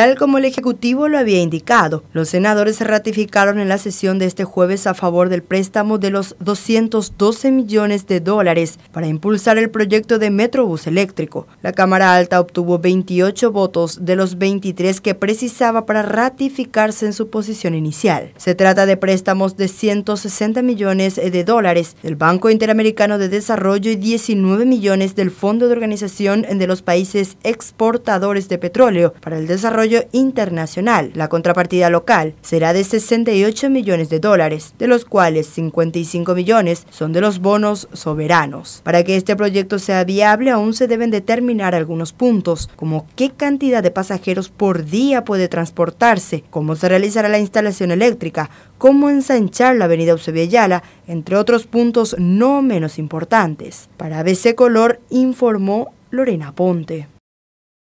tal como el Ejecutivo lo había indicado. Los senadores ratificaron en la sesión de este jueves a favor del préstamo de los 212 millones de dólares para impulsar el proyecto de Metrobús eléctrico. La Cámara Alta obtuvo 28 votos de los 23 que precisaba para ratificarse en su posición inicial. Se trata de préstamos de 160 millones de dólares del Banco Interamericano de Desarrollo y 19 millones del Fondo de Organización de los Países Exportadores de Petróleo para el Desarrollo Internacional. La contrapartida local será de 68 millones de dólares, de los cuales 55 millones son de los bonos soberanos. Para que este proyecto sea viable aún se deben determinar algunos puntos, como qué cantidad de pasajeros por día puede transportarse, cómo se realizará la instalación eléctrica, cómo ensanchar la avenida Eusebio entre otros puntos no menos importantes. Para Bc Color informó Lorena Ponte.